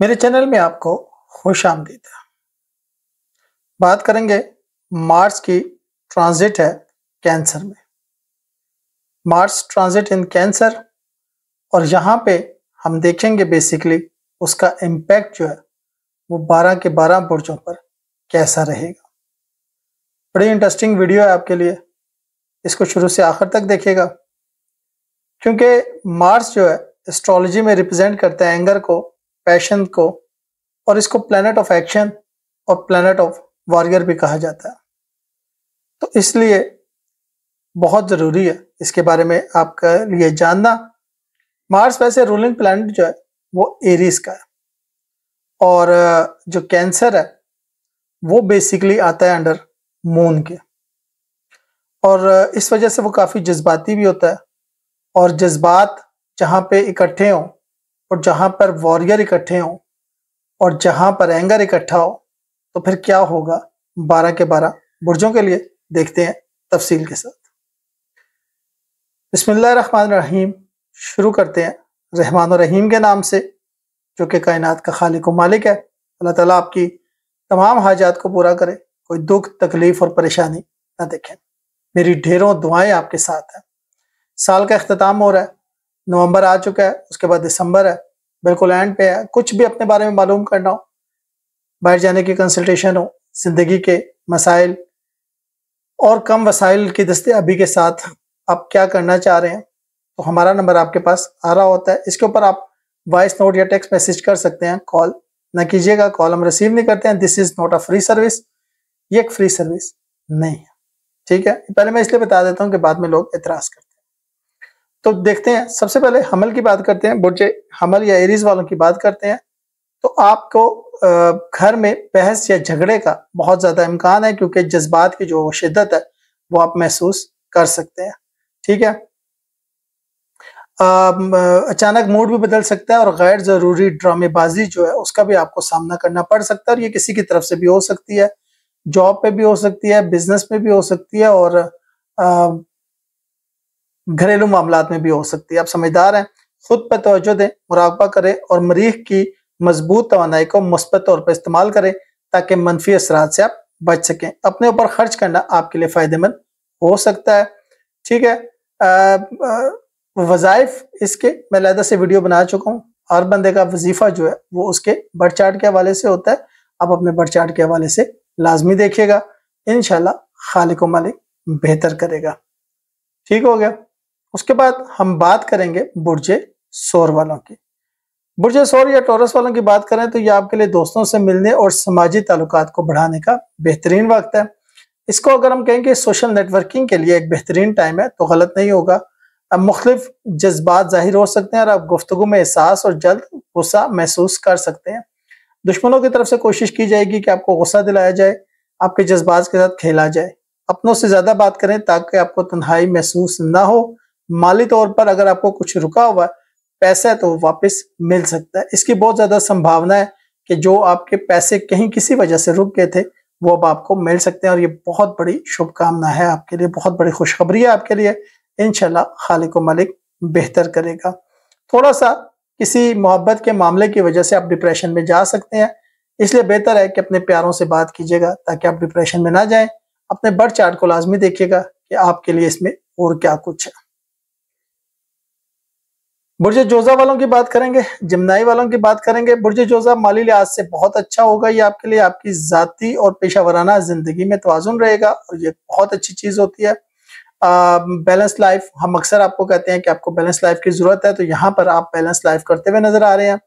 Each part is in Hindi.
मेरे चैनल में आपको खुश आमदीद बात करेंगे मार्स की ट्रांजिट है कैंसर में मार्स ट्रांजिट इन कैंसर और यहाँ पे हम देखेंगे बेसिकली उसका इम्पैक्ट जो है वो 12 के 12 बुर्जों पर कैसा रहेगा बड़ी इंटरेस्टिंग वीडियो है आपके लिए इसको शुरू से आखिर तक देखिएगा क्योंकि मार्स जो है एस्ट्रोलॉजी में रिप्रेजेंट करता है एंगर को पैशन को और इसको प्लानट ऑफ एक्शन और प्लानट ऑफ वॉरियर भी कहा जाता है तो इसलिए बहुत ज़रूरी है इसके बारे में आपका लिए जानना मार्स वैसे रूलिंग प्लानट जो है वो एरीज का है और जो कैंसर है वो बेसिकली आता है अंडर मून के और इस वजह से वो काफ़ी जज्बाती भी होता है और जज्बात जहाँ पे इकट्ठे हों और जहां पर वॉरियर इकट्ठे हों और जहां पर एंगर इकट्ठा हो तो फिर क्या होगा बारह के बारह बुर्जों के लिए देखते हैं तफसील के साथ रन रहीम शुरू करते हैं रहमान रहीम के नाम से जो कि कायनात का खालिक मालिक है अल्लाह ताला आपकी तमाम हाजात को पूरा करे कोई दुख तकलीफ और परेशानी ना देखें मेरी ढेरों दुआएं आपके साथ हैं साल का अख्ताम हो रहा है नवंबर आ चुका है उसके बाद दिसंबर है बिल्कुल एंड पे है कुछ भी अपने बारे में मालूम करना हो बाहर जाने की कंसल्टेशन हो जिंदगी के मसाइल और कम वसाइल की दस्तियाबी के साथ आप क्या करना चाह रहे हैं तो हमारा नंबर आपके पास आ रहा होता है इसके ऊपर आप वॉइस नोट या टेक्स्ट मैसेज कर सकते हैं कॉल ना कीजिएगा कॉल हम रिसीव नहीं करते हैं this is not a free service ये एक फ्री सर्विस नहीं है ठीक है पहले मैं इसलिए बता देता हूँ कि बाद में लोग इतराज़ करते हैं तो देखते हैं सबसे पहले हमल की बात करते हैं बुरजे हमल या एरीज वालों की बात करते हैं तो आपको घर में बहस या झगड़े का बहुत ज़्यादा इम्कान है क्योंकि जज्बात की जो शिद्दत है वो आप महसूस कर सकते हैं ठीक है अचानक मूड भी बदल सकता है और गैर ज़रूरी ड्रामेबाजी जो है उसका भी आपको सामना करना पड़ सकता है और ये किसी की तरफ से भी हो सकती है जॉब पे भी हो सकती है बिजनेस पे भी हो सकती है और घरेलू मामला में भी हो सकती है आप समझदार हैं खुद पर तोज्जो दें मुराबा करें और मरीख की मजबूत तोानाई को मुस्बत तौर पर इस्तेमाल करें ताकि मनफी असरात से आप बच सकें अपने ऊपर खर्च करना आपके लिए फ़ायदेमंद हो सकता है ठीक है वज़ायफ इसके मैं लहदा से वीडियो बना चुका हूँ हर बंदे का वजीफ़ा जो है वो उसके बढ़ चाट के हवाले से होता है आप अपने बढ़ चाट के हवाले से लाजमी देखिएगा इन शाला खालिक मालिक बेहतर करेगा ठीक हो गया उसके बाद हम बात करेंगे बुर्जे शोर वालों की बुर्जे शोर या टोरस वालों की बात करें तो ये आपके लिए दोस्तों से मिलने और समाजी ताल्लुक को बढ़ाने का बेहतरीन वक्त है इसको अगर हम कहेंगे सोशल नेटवर्किंग के लिए एक बेहतरीन टाइम है तो गलत नहीं होगा अब मुख्तफ जज्बात जाहिर हो सकते हैं और आप गुफ्तु में एहसास और जल्द गुस्सा महसूस कर सकते हैं दुश्मनों की तरफ से कोशिश की जाएगी कि आपको गुस्सा दिलाया जाए आपके जज्बात के साथ खेला जाए अपनों से ज़्यादा बात करें ताकि आपको तन्हाई महसूस ना हो माली तौर पर अगर आपको कुछ रुका हुआ है पैसा है तो वापस मिल सकता है इसकी बहुत ज़्यादा संभावना है कि जो आपके पैसे कहीं किसी वजह से रुक गए थे वो अब आपको मिल सकते हैं और ये बहुत बड़ी शुभकामना है आपके लिए बहुत बड़ी खुशखबरी है आपके लिए इनशाला खालिक मलिक बेहतर करेगा थोड़ा सा किसी मोहब्बत के मामले की वजह से आप डिप्रेशन में जा सकते हैं इसलिए बेहतर है कि अपने प्यारों से बात कीजिएगा ताकि आप डिप्रेशन में ना जाएं अपने बढ़ चार्ट को लाजमी देखिएगा कि आपके लिए इसमें और क्या कुछ है बुर्ज जोजा वालों की बात करेंगे जिमनाई वालों की बात करेंगे बुर्ज जोजा माली लिहाज से बहुत अच्छा होगा ये आपके लिए आपकी जाती और पेशा वराना जिंदगी में तोजुन रहेगा और ये बहुत अच्छी चीज होती है बैलेंस लाइफ हम अक्सर आपको कहते हैं कि आपको बैलेंस लाइफ की जरूरत है तो यहाँ पर आप बैलेंस लाइफ करते हुए नजर आ रहे हैं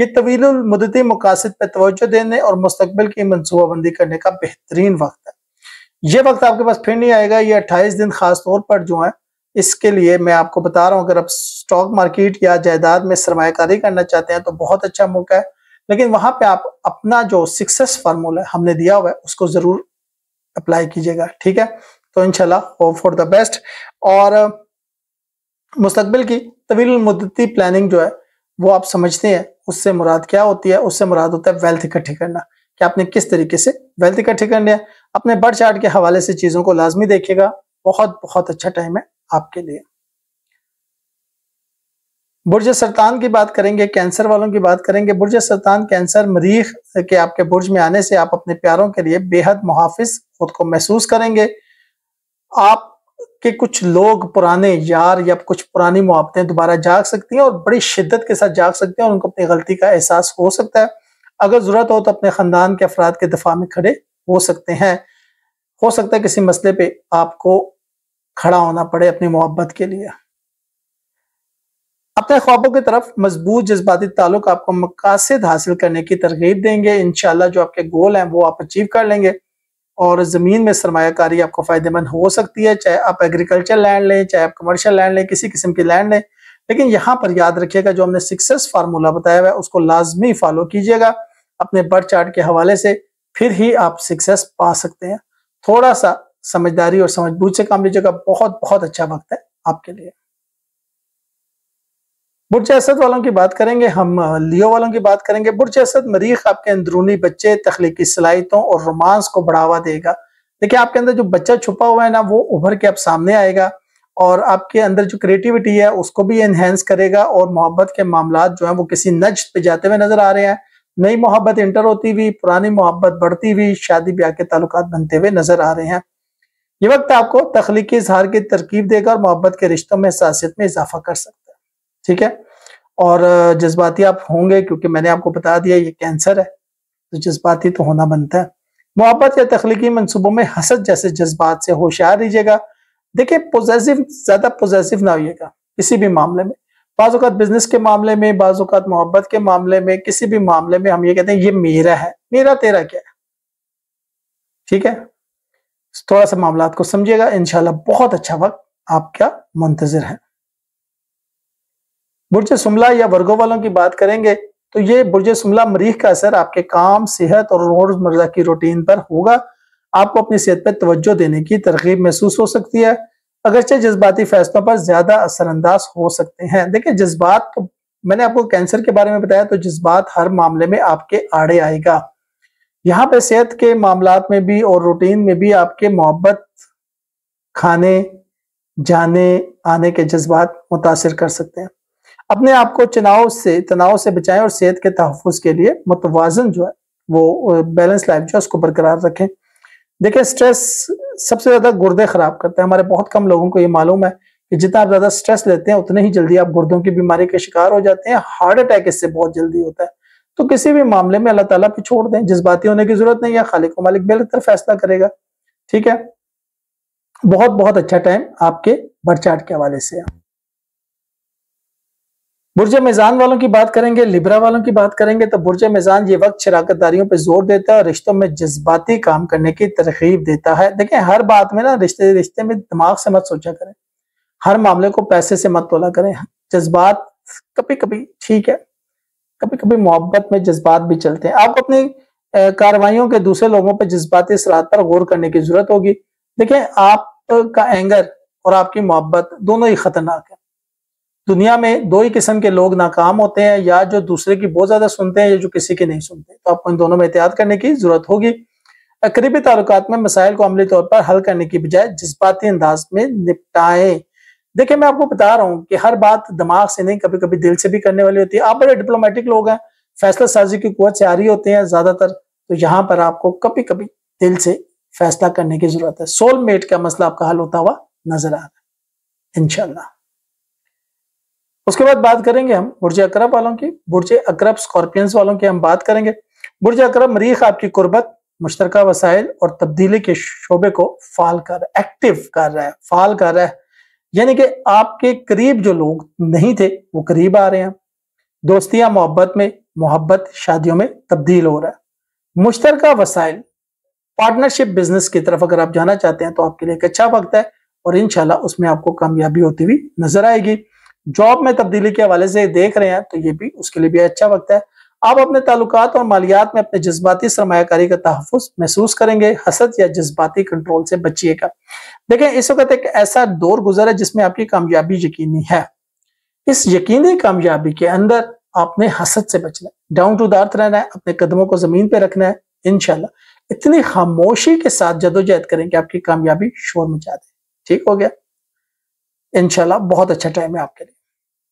ये तवील मुदती मकासद पर तोज्जो देने और मुस्तबिल की मनसूबाबंदी करने का बेहतरीन वक्त है ये वक्त आपके पास फिर नहीं आएगा ये अट्ठाईस दिन खास तौर पर जो है इसके लिए मैं आपको बता रहा हूँ अगर आप स्टॉक मार्केट या जायदाद में सरमाकारी करना चाहते हैं तो बहुत अच्छा मौका है लेकिन वहां पे आप अपना जो सक्सेस फार्मूला हमने दिया हुआ है उसको जरूर अप्लाई कीजिएगा ठीक है तो इनशाला होप फॉर द बेस्ट और मुस्तबिल की तवील मुद्दती प्लानिंग जो है वो आप समझते हैं उससे मुराद क्या होती है उससे मुराद होता है वेल्थ इकट्ठी करना कि आपने किस तरीके से वेल्थ इकट्ठी करनी है अपने बढ़ चार्ट के हवाले से चीज़ों को लाजमी देखेगा बहुत बहुत अच्छा टाइम है आपके लिए बुर्ज सरतान की बात करेंगे कैंसर वालों की बात करेंगे बुर्ज सरतान कैंसर मरीख के आपके बुर्ज में आने से आप अपने प्यारों के लिए बेहद मुहाफ़ खुद को महसूस करेंगे आप कि कुछ लोग पुराने यार या कुछ पुरानी मुआवतें दोबारा जाग सकती हैं और बड़ी शिद्दत के साथ जाग सकते हैं और उनको अपनी गलती का एहसास हो सकता है अगर ज़रूरत हो तो अपने ख़ानदान के अफराद के दफा में खड़े हो सकते हैं हो सकता है किसी मसले पे आपको खड़ा होना पड़े अपनी मोहब्बत के लिए अपने ख्वाबों की तरफ मजबूत जज्बाती ताल्लुक आपको मकासद हासिल करने की तरगीब देंगे इन जो आपके गोल हैं वो आप अचीव कर लेंगे और ज़मीन में सरमाकारी आपको फ़ायदेमंद हो सकती है चाहे आप एग्रीकल्चर लैंड लें चाहे आप कमर्शियल लैंड लें किसी किस्म की लैंड लें लेकिन यहाँ पर याद रखिएगा जो हमने सक्सेस फार्मूला बताया हुआ है उसको लाजमी फॉलो कीजिएगा अपने बर्थ चार्ट के हवाले से फिर ही आप सक्सेस पा सकते हैं थोड़ा सा समझदारी और समझबूझ से काम लीजिएगा बहुत बहुत अच्छा वक्त है आपके लिए बुर्ज असद वालों की बात करेंगे हम लियो वालों की बात करेंगे बुर्ज असद मरीख आपके अंदरूनी बच्चे तख्लीकी सलाहितों और रोमांस को बढ़ावा देगा देखिए आपके अंदर जो बच्चा छुपा हुआ है ना वो उभर के अब सामने आएगा और आपके अंदर जो क्रिएटिविटी है उसको भी एनहेंस करेगा और मोहब्बत के मामला जो है वो किसी नज पे जाते हुए नजर आ रहे हैं नई मोहब्बत इंटर होती हुई पुरानी मोहब्बत बढ़ती हुई शादी ब्याह के ताल्लुक बनते हुए नजर आ रहे हैं ये वक्त आपको तख्लीकी इजहार की तरकीब देगा और मोहब्बत के रिश्तों में सासियत में इजाफा कर सकता ठीक है और जज्बाती आप होंगे क्योंकि मैंने आपको बता दिया ये कैंसर है तो जज्बाती तो होना बनता है मोहब्बत या तख्लीकी मनसूबों में हसद जैसे जज्बात से होशियार रहिएगा देखिए पोजेसिव ज्यादा पोजेसिव ना होइएगा किसी भी मामले में बाज़ात बिजनेस के मामले में बाज़ात मोहब्बत के मामले में किसी भी मामले में हम ये कहते हैं ये मेरा है मेरा तेरा क्या है ठीक है थोड़ा सा मामला को समझिएगा इनशाला बहुत अच्छा वक्त आपका मुंतजर है बुर्ज शुमला या वर्गो वालों की बात करेंगे तो ये बुर्ज शुमला मरीख का असर आपके काम सेहत और रोजमर्रा की रूटीन पर होगा आपको अपनी सेहत पर तवज्जो देने की तरकीब महसूस हो सकती है अगरचे जज्बाती फैसलों पर ज्यादा असरअंदाज हो सकते हैं देखिये जज्बात तो मैंने आपको कैंसर के बारे में बताया तो जज्बात हर मामले में आपके आड़े आएगा यहाँ पे सेहत के मामला में भी और रूटीन में भी आपके मोहब्बत खाने जाने आने के जज्बात मुतासर कर सकते हैं अपने आप को चुनाव से तनाव से बचाएं और सेहत के तहफ़ के लिए मुतवाजन जो है वो बैलेंस लाइफ जो है उसको बरकरार रखें देखिए स्ट्रेस सबसे ज़्यादा गुर्दे ख़राब करते हैं हमारे बहुत कम लोगों को ये मालूम है कि जितना आप ज़्यादा स्ट्रेस लेते हैं उतने ही जल्दी आप गुर्दों की बीमारी के शिकार हो जाते हैं हार्ट अटैक इससे बहुत जल्दी होता है तो किसी भी मामले में अल्लाह ताला पे छोड़ दें जज्बाती होने की जरूरत नहीं है खालिक मालिक बेहतर फैसला करेगा ठीक है बहुत बहुत अच्छा टाइम आपके बढ़ के हवाले से है बुरजे मैजान वालों की बात करेंगे लिब्रा वालों की बात करेंगे तो बुरजे मैजान ये वक्त शराकतदारियों पर जोर देता है और रिश्तों में जज्बाती काम करने की तरकीब देता है देखें हर बात में ना रिश्ते रिश्ते में दिमाग से मत सोचा करें हर मामले को पैसे से मत तोला करें जज्बात कभी कभी ठीक है कभी कभी मोहब्बत में जज्बात भी चलते हैं आपको अपनी कार्रवाइयों के दूसरे लोगों पर जज्बाती असरात पर गौर करने की जरूरत होगी देखें आपका एंगर और आपकी मोहब्बत दोनों ही खतरनाक है दुनिया में दो ही किस्म के लोग नाकाम होते हैं या जो दूसरे की बहुत ज्यादा सुनते हैं या जो किसी की नहीं सुनते तो आपको इन दोनों में एहतियात करने की जरूरत होगी करीबी ताल्लुक में मसाइल को अमली तौर पर हल करने की बजाय जज्बाती अंदाज में निपटाएं देखिए मैं आपको बता रहा हूँ कि हर बात दिमाग से नहीं कभी कभी दिल से भी करने वाली होती है आप बड़े डिप्लोमेटिक लोग हैं फैसला साजी की कुत से आ रही होते हैं ज्यादातर तो यहाँ पर आपको कभी कभी दिल से फैसला करने की जरूरत है सोलमेट का मसला आपका हल होता हुआ नजर आ रहा है इनशाला उसके बाद बात करेंगे हम बुर्ज अक्रब वालों की बुर्ज अक्रब स्कॉर्पियंस वालों की हम बात करेंगे बुर्ज अक्रब मरीख आपकी कुर्बत मुश्तरक वसाइल और तब्दीली के शोबे को फाल कर एक्टिव कर रहा है फाल कर रहा है यानी कि आपके करीब जो लोग नहीं थे वो करीब आ रहे हैं दोस्तियां मोहब्बत में मोहब्बत शादियों में तब्दील हो रहा है मुश्तरक वसाइल पार्टनरशिप बिजनेस की तरफ अगर आप जाना चाहते हैं तो आपके लिए एक अच्छा वक्त है और इनशाला उसमें आपको कामयाबी होती हुई नजर आएगी जॉब में तब्दीली के हवाले से देख रहे हैं तो ये भी उसके लिए भी अच्छा वक्त है आप अपने ताल्लुकात और मालियात में अपने जज्बाती सरमाकारी का तहफ़ महसूस करेंगे हसद या जज्बाती कंट्रोल से बचिएगा देखें इस वक्त एक ऐसा दौर गुजर है जिसमें आपकी कामयाबी यकीनी है इस यकीनी कामयाबी के अंदर आपने हसद से बचना है डाउन टू दर्थ रहना है अपने कदमों को जमीन पर रखना है इनशाला इतनी खामोशी के साथ जदोजहद करें कि आपकी कामयाबी शोर मचा दे ठीक हो गया इनशाला बहुत अच्छा टाइम है आपके लिए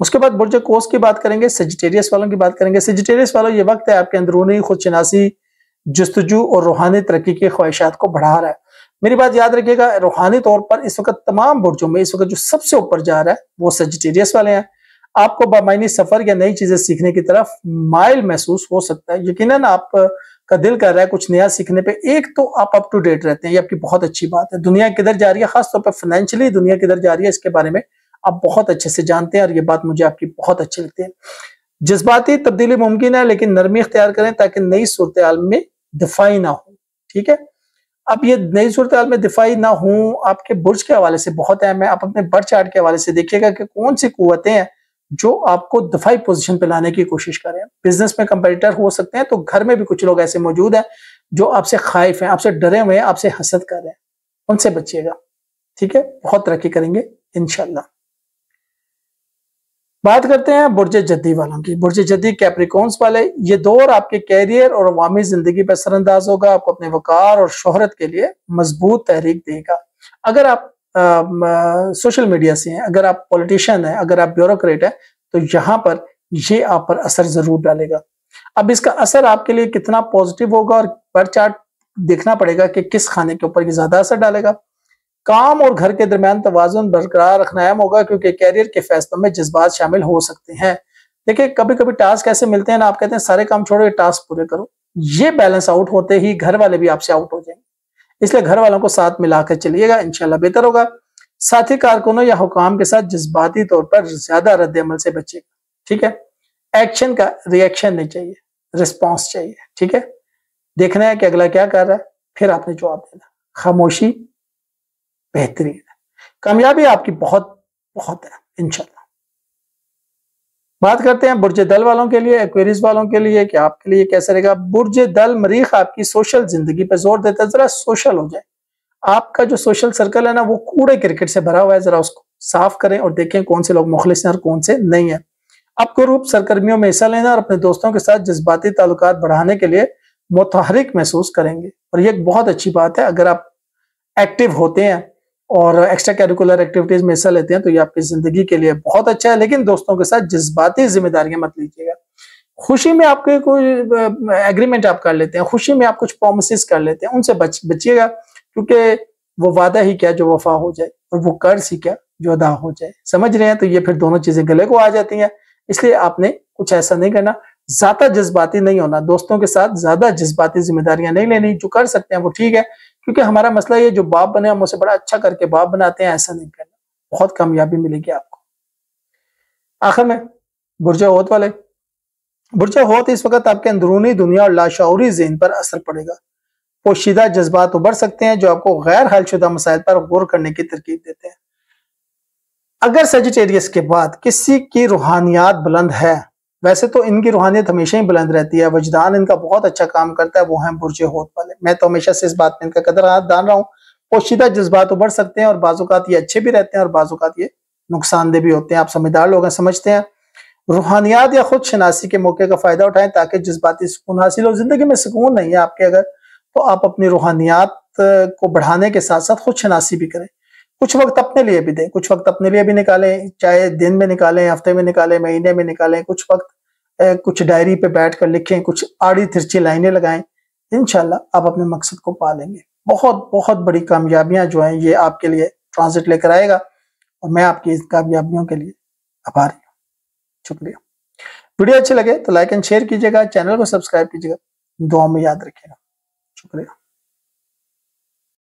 उसके बाद बुर्ज कोस की बात करेंगे सजिटेरियस वालों की बात करेंगे सजिटेरियस वालों ये वक्त है आपके अंदरूनी खुदशनासी जस्तजू और रूहानी तरक्की की ख्वाहिशात को बढ़ा रहा है मेरी बात याद रखिएगा रूहानी तौर पर इस वक्त तमाम बुर्जों में इस वक्त जो सबसे ऊपर जा रहा है वो सजिटेरियस वाले हैं आपको बामाइनी सफर या नई चीजें सीखने की तरफ माइल महसूस हो सकता है यकीन आप का दिल कर रहा है कुछ नया सीखने पे एक तो आप अप टू डेट रहते हैं ये आपकी बहुत अच्छी बात है दुनिया किधर जा रही है खासतौर पर फाइनेंशियली दुनिया किधर जा रही है इसके बारे में आप बहुत अच्छे से जानते हैं और ये बात मुझे आपकी बहुत अच्छी लगती है जज्बाती तब्दीली मुमकिन है लेकिन नरमी इख्तियार करें ताकि नई सूरत में दिफाई ना हो ठीक है अब ये नई सूरत में दिफाई ना हो आपके बुर्ज के हवाले से बहुत अहम है आप अपने बढ़ चार्ट के हवाले से देखिएगा कि कौन सी कुतें हैं जो आपको दफाई पोजीशन पे लाने की कोशिश कर रहे हैं बिजनेस में कंपेटिटर हो सकते हैं तो घर में भी कुछ लोग ऐसे मौजूद हैं जो आपसे खाइफ हैं आपसे डरे हुए हैं आपसे हसद कर रहे हैं उनसे बचिएगा ठीक है बहुत तरक्की करेंगे इनशाला बात करते हैं बुरज जद्दी वालों की बुरज जद्दी कैप्रिकॉन्स वाले ये दौर आपके कैरियर और अवामी जिंदगी पर असरअंदाज होगा आपको अपने वकार और शोहरत के लिए मजबूत तहरीक देगा अगर आप सोशल मीडिया से हैं अगर आप पॉलिटिशियन हैं अगर आप ब्यूरोक्रेट हैं तो यहाँ पर ये आप पर असर जरूर डालेगा अब इसका असर आपके लिए कितना पॉजिटिव होगा और पर चार्ट देखना पड़ेगा कि किस खाने के ऊपर ज्यादा असर डालेगा काम और घर के दरमियान तोजुन बरकरार रखना अहम होगा क्योंकि कैरियर के फैसलों में जज्बात शामिल हो सकते हैं देखिए कभी कभी टास्क ऐसे मिलते हैं ना आप कहते हैं सारे काम छोड़ो ये टास्क पूरे करो ये बैलेंस आउट होते ही घर वाले भी आपसे आउट हो जाएंगे इसलिए घर वालों को साथ मिलाकर चलिएगा इनशाला बेहतर होगा साथी कारकुनों या हुकाम के साथ जज्बाती तौर पर ज्यादा रद्द अमल से बचेगा ठीक है एक्शन का रिएक्शन नहीं चाहिए रिस्पॉन्स चाहिए ठीक है देखना है कि अगला क्या कर रहा है फिर आपने जवाब देना खामोशी बेहतरीन है कामयाबी आपकी बहुत बहुत है इनशाला बात करते हैं बुर्ज दल वालों के लिए एक्वेरिस वालों के लिए कि आपके लिए कैसे रहेगा बुर्ज दल मरीख आपकी सोशल जिंदगी पे जोर देता है जरा सोशल हो जाए आपका जो सोशल सर्कल है ना वो कूड़े क्रिकेट से भरा हुआ है जरा उसको साफ करें और देखें कौन से लोग मुखलिस हैं और कौन से नहीं है आपको रूप सरगर्मियों में हिस्सा लेना और अपने दोस्तों के साथ जज्बाती ताल्लुक बढ़ाने के लिए मुतहरिक महसूस करेंगे और ये एक बहुत अच्छी बात है अगर आप एक्टिव होते हैं और एक्स्ट्रा कैरिकुलर एक्टिविटीज में हिस्सा लेते हैं तो ये आपकी जिंदगी के लिए बहुत अच्छा है लेकिन दोस्तों के साथ जज्बाती जिम्मेदारियां मत लीजिएगा खुशी में आपके कोई एग्रीमेंट आप कर लेते हैं खुशी में आप कुछ प्रोमिस कर लेते हैं उनसे बच बचिएगा क्योंकि वो वादा ही क्या जो वफा हो जाए और वो कर्ज ही क्या जो अदा हो जाए समझ रहे हैं तो ये फिर दोनों चीजें गले को आ जाती हैं इसलिए आपने कुछ ऐसा नहीं करना ज्यादा जज्बाती नहीं होना दोस्तों के साथ ज्यादा जज्बाती जिम्मेदारियां नहीं लेनी जो कर सकते हैं वो ठीक है क्योंकि हमारा मसला ये जो बाप बने हम उसे बड़ा अच्छा करके बाप बनाते हैं ऐसा नहीं करना बहुत कामयाबी मिलेगी आपको आखिर में बुरजा होत वाले बुरजा होत इस वक्त आपके अंदरूनी दुनिया और लाशौरी जेन पर असर पड़ेगा पोशीदा जज्बात उभर सकते हैं जो आपको गैर हलशुदा मसाइल पर गौर करने की तरकीब देते हैं अगर सजिटेरियस के बाद किसी की रूहानियात बुलंद है वैसे तो इनकी रूहानियत हमेशा ही बुलंद रहती है वजदान इनका बहुत अच्छा काम करता है वो है बुरजे होत वाले मैं तो हमेशा से इस बात में इनका कदर हाथ डाल रहा हूँ पोशीदा जज्बात उभर सकते हैं और बाजूकात ये अच्छे भी रहते हैं और बाजूकात ये नुकसानदेह भी होते हैं आप समझदार लोग हैं समझते हैं रूहानियात या खुद शनासी के मौके का फायदा उठाएं ताकि जज्बाती सुकून हासिल हो जिंदगी में सुकून नहीं है आपके अगर तो आप अपनी रूहानियात को बढ़ाने के साथ साथ खुद शनासी भी करें कुछ वक्त अपने लिए भी दें कुछ वक्त अपने लिए भी निकालें चाहे दिन में निकालें हफ्ते में निकालें महीने में निकालें कुछ वक्त कुछ डायरी पे बैठ कर लिखें कुछ आड़ी तिरछी लाइनें लगाएं इनशाला आप अपने मकसद को पा लेंगे बहुत बहुत बड़ी कामयाबियां जो हैं ये आपके लिए ट्रांसिट लेकर आएगा और मैं आपकी इन कामयाबियों के लिए आभारी हूँ शुक्रिया वीडियो अच्छे लगे तो लाइक एंड शेयर कीजिएगा चैनल को सब्सक्राइब कीजिएगा दुआ में याद रखिएगा शुक्रिया